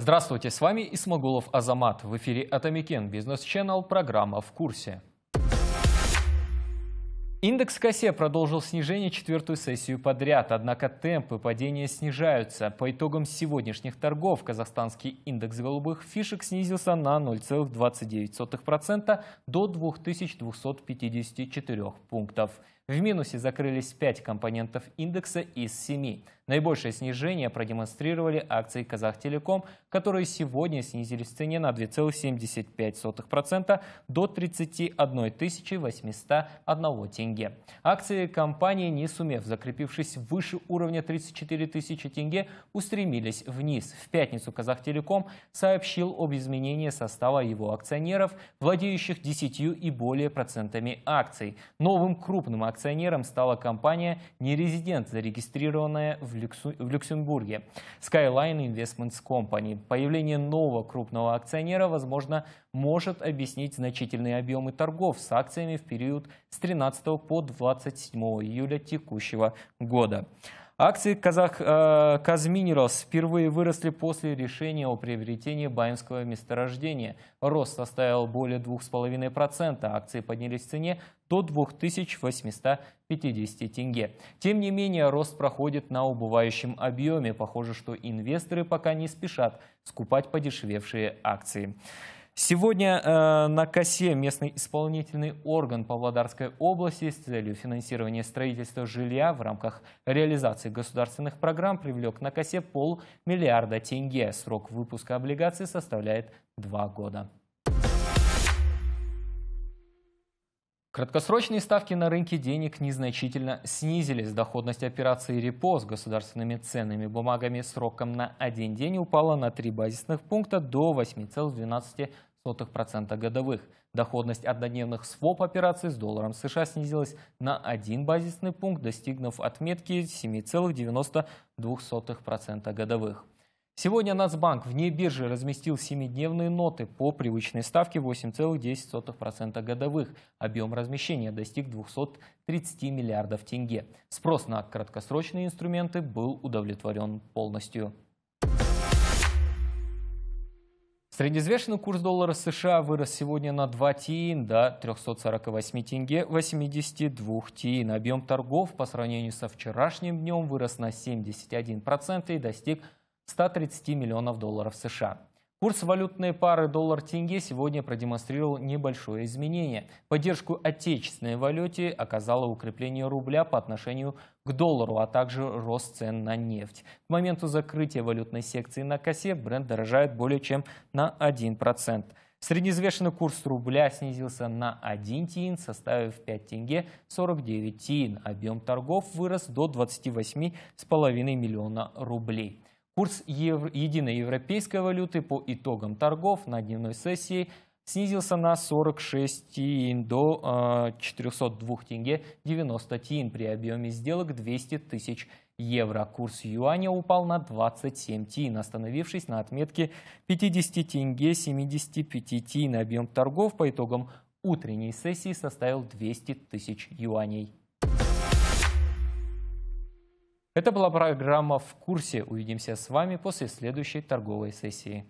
Здравствуйте, с вами Исмагулов Азамат. В эфире Атомикен бизнес-ченнел, программа «В курсе». Индекс КСЕ продолжил снижение четвертую сессию подряд, однако темпы падения снижаются. По итогам сегодняшних торгов казахстанский индекс голубых фишек снизился на 0,29% до 2254 пунктов. В минусе закрылись 5 компонентов индекса из 7. Наибольшее снижение продемонстрировали акции «Казахтелеком», которые сегодня снизились в цене на 2,75% до 31 801 тенге. Акции компании, не сумев закрепившись выше уровня 34 тысячи тенге, устремились вниз. В пятницу «Казахтелеком» сообщил об изменении состава его акционеров, владеющих 10 и более процентами акций. Новым крупным акционером акционером стала компания «Нерезидент», зарегистрированная в, Люксу... в Люксембурге Skyline Investments Company. Появление нового крупного акционера, возможно, может объяснить значительные объемы торгов с акциями в период с 13 по 27 июля текущего года. Акции казах, э, впервые выросли после решения о приобретении Баймского месторождения. Рост составил более 2,5%. Акции поднялись в цене до 2850 тенге. Тем не менее, рост проходит на убывающем объеме. Похоже, что инвесторы пока не спешат скупать подешевевшие акции. Сегодня э, на косе местный исполнительный орган Павлодарской области с целью финансирования строительства жилья в рамках реализации государственных программ привлек на косе полмиллиарда тенге. Срок выпуска облигаций составляет два года. Краткосрочные ставки на рынке денег незначительно снизились. Доходность операции репо с государственными ценными бумагами сроком на один день упала на три базисных пункта до 8,12%. 0,1% годовых. Доходность однодневных своп-операций с долларом США снизилась на 1 базисный пункт, достигнув отметки 7,92% годовых. Сегодня Нацбанк вне биржи разместил семидневные ноты по привычной ставке 8,10% годовых. Объем размещения достиг 230 миллиардов тенге. Спрос на краткосрочные инструменты был удовлетворен полностью. Среднеизвешенный курс доллара США вырос сегодня на 2 тиин до 348 тенге 82 тиин. Объем торгов по сравнению со вчерашним днем вырос на 71% и достиг 130 миллионов долларов США. Курс валютной пары доллар-тенге сегодня продемонстрировал небольшое изменение. Поддержку отечественной валюте оказало укрепление рубля по отношению к доллару, а также рост цен на нефть. К моменту закрытия валютной секции на косе бренд дорожает более чем на 1%. Среднеизвешенный курс рубля снизился на 1 тиин, составив 5 тенге 49 тиин. Объем торгов вырос до 28,5 миллиона рублей. Курс евро, единой европейской валюты по итогам торгов на дневной сессии снизился на 46 тин до э, 402 тенге 90 тин при объеме сделок 200 тысяч евро. Курс юаня упал на 27 тин, остановившись на отметке 50 тенге 75 тин. Объем торгов по итогам утренней сессии составил 200 тысяч юаней. Это была программа «В курсе». Увидимся с вами после следующей торговой сессии.